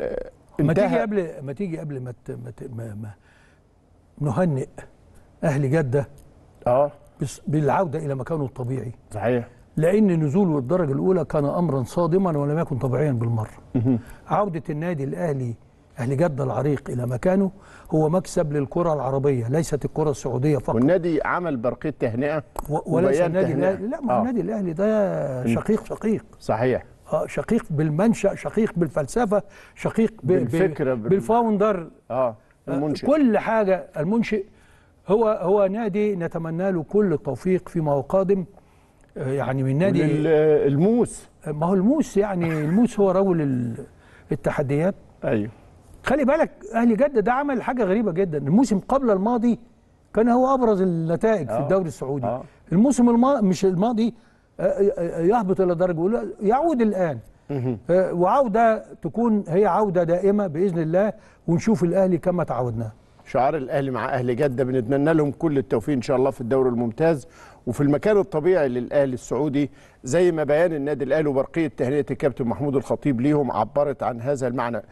آه، ما تيجي قبل ما تيجي قبل ما ما, ما نهنئ اهل جده اه بالعوده الى مكانه الطبيعي صحيح لان نزوله الدرجه الاولى كان امرا صادما ولم يكن طبيعيا بالمره عوده النادي الاهلي اهل جده العريق الى مكانه هو مكسب للكره العربيه ليست الكره السعوديه فقط والنادي عمل برقيه تهنئه وليس النادي تهنئة. لا ما آه. النادي الاهلي ده شقيق شقيق صحيح اه شقيق بالمنشا شقيق بالفلسفه شقيق بالفكره بالفاوندر آه،, اه المنشئ كل حاجه المنشئ هو هو نادي نتمنى له كل التوفيق فيما هو قادم آه، يعني من نادي آه، الموس ما هو الموس يعني الموس هو رجل التحديات ايوه خلي بالك اهلي جده ده عمل حاجه غريبه جدا الموسم قبل الماضي كان هو ابرز النتائج آه. في الدوري السعودي أوه. الموسم الماضي مش الماضي يهبط الى درجه اولى يعود الان آه، وعوده تكون هي عوده دائمه باذن الله ونشوف الاهلي كما تعودناه شعار الاهلي مع اهل جده بنتمنى لهم كل التوفيق ان شاء الله في الدوري الممتاز وفي المكان الطبيعي للاهلي السعودي زي ما بيان النادي الاهلي وبرقيه تهنئه الكابتن محمود الخطيب ليهم عبرت عن هذا المعنى